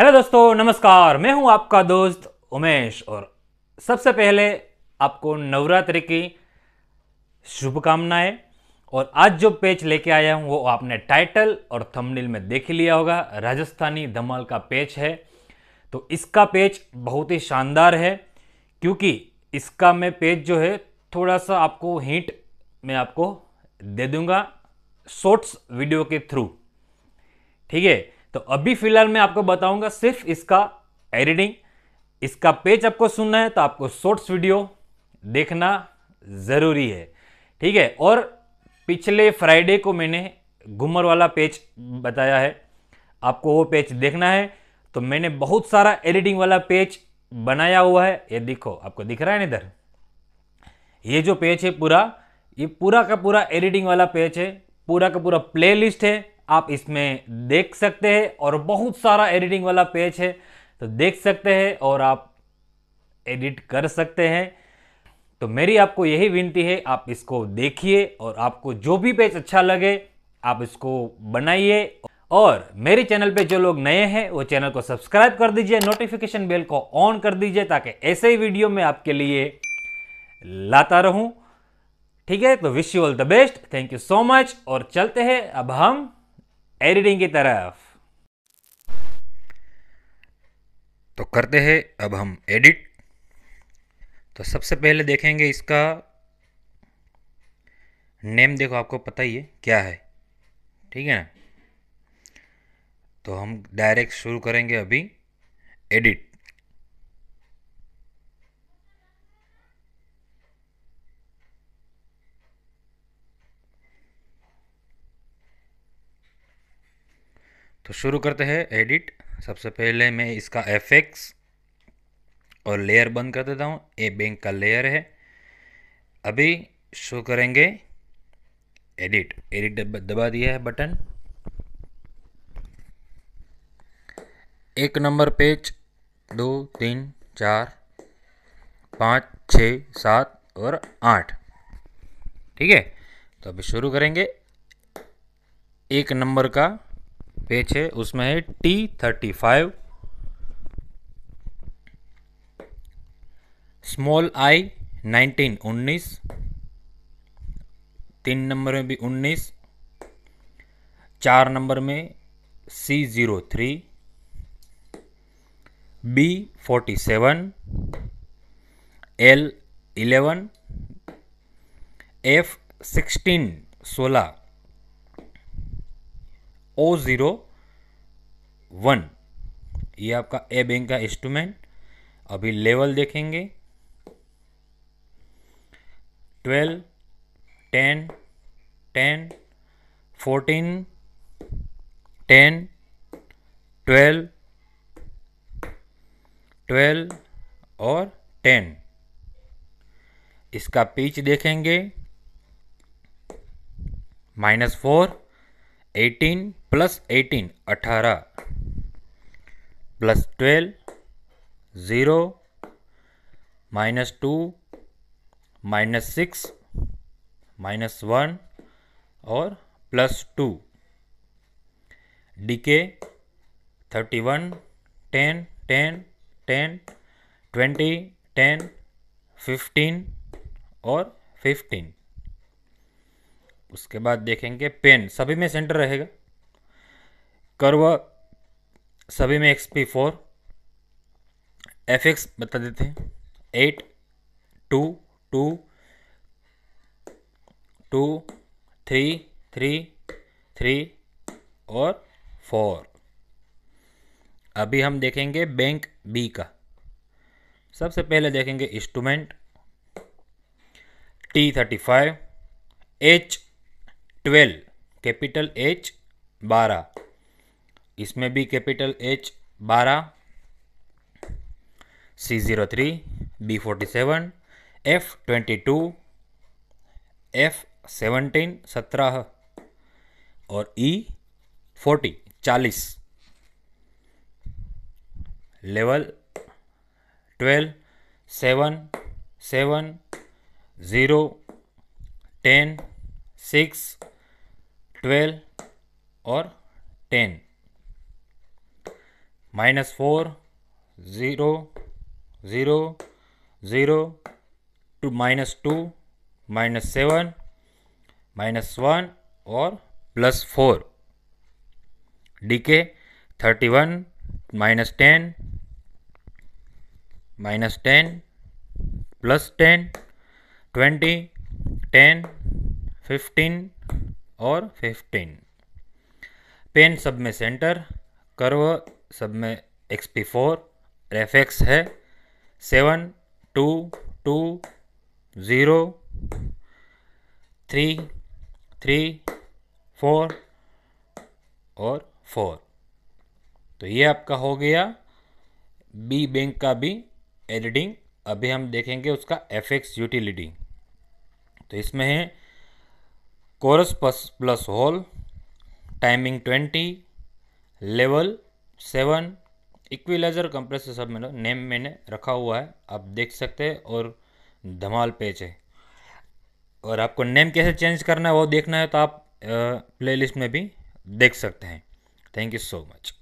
hello दोस्तों नमस्कार मैं हूं आपका दोस्त उमेश और सबसे पहले आपको नवरात्रि की शुभकामनाएं और आज जो पेज लेके आया हूं वो आपने टाइटल और थंबनेल में देख लिया होगा राजस्थानी धमाल का पेज है तो इसका पेज बहुत ही शानदार है क्योंकि इसका मैं पेज जो है थोड़ा सा आपको हिंट मैं आपको दे दूंगा शॉर्ट्स वीडियो के थ्रू ठीक है तो अभी फिलहाल मैं आपको बताऊंगा सिर्फ इसका एडिटिंग इसका पेज आपको सुनना है तो आपको शॉर्ट्स वीडियो देखना ज़रूरी है ठीक है और पिछले फ्राइडे को मैंने घूमर वाला पेज बताया है आपको वो पेज देखना है तो मैंने बहुत सारा एडिटिंग वाला पेज बनाया हुआ है ये देखो आपको दिख रहा है ना इधर ये जो पेज है पूरा ये पूरा का पूरा एडिटिंग वाला पेज है पूरा का पूरा प्लेलिस्ट है आप इसमें देख सकते हैं और बहुत सारा एडिटिंग वाला पेज है तो देख सकते हैं और आप एडिट कर सकते हैं तो मेरी आपको यही विनती है आप इसको देखिए और आपको जो भी पेज अच्छा लगे आप इसको बनाइए और मेरे चैनल पे जो लोग नए हैं वो चैनल को सब्सक्राइब कर दीजिए नोटिफिकेशन बेल को ऑन कर दीजिए ताकि ऐसे ही वीडियो में आपके लिए लाता रहूं ठीक है तो wish you all the best thank you so much और चलते हैं अब हम एडिटिंग की तरफ तो करते हैं अब हम एडिट तो सबसे पहले देखेंगे इसका नेम देखो आपको पता ही है क्या है ठीक है ना तो हम डायरेक्ट शुरू करेंगे अभी एडिट तो शुरू करते हैं एडिट सबसे पहले मैं इसका एफ और लेयर बंद कर देता हूँ ए बैंक का लेयर है अभी शो करेंगे एडिट एडिट दबा दिया है बटन एक नंबर पेज दो तीन चार पाँच छ सात और आठ ठीक है तो अभी शुरू करेंगे एक नंबर का पेज है उसमें है T thirty five small I nineteen उन्नीस तीन नंबर में भी उन्नीस चार नंबर में C zero three B forty seven L eleven F sixteen सोलह ओ ज़ीरो वन ये आपका ए बैंक का इंस्ट्रूमेंट अभी लेवल देखेंगे twelve ten ten fourteen ten twelve twelve और टेन इसका पीच देखेंगे minus four eighteen plus eighteen अठारह plus twelve zero minus two minus six minus one और plus two D K thirty one ten ten ten twenty ten fifteen और fifteen उसके बाद देखेंगे pen सभी में सेंटर रहेगा कर्व सभी में X P four F X बता देते हैं eight two two two three three three और फोर अभी हम देखेंगे बैंक बी का सबसे पहले देखेंगे instrument T thirty five H twelve capital H बारह इसमें भी कैपिटल एच बारह C zero three B forty seven F twenty two F seventeen सत्रह और ई e फोर्टी चालीस level twelve seven seven zero ten six twelve और ten minus four zero zero zero two minus two minus seven minus one और plus four D K thirty one minus ten minus ten plus ten twenty ten fifteen और fifteen pan सब में centre curve सब में X P four और F X है seven two two zero three three four और four तो ये आपका हो गया बी बैंक का भी एडिटिंग अभी हम देखेंगे उसका एफ एक्स यूटिलिटी तो इसमें है chorus plus plus whole timing twenty level seven equaliser compressor सब मैंने नेम मैंने रखा हुआ है आप देख सकते हैं और धमाल पेज है और आपको नेम कैसे चेंज करना है वो देखना है तो आप प्लेलिस्ट में भी देख सकते हैं थैंक यू सो मच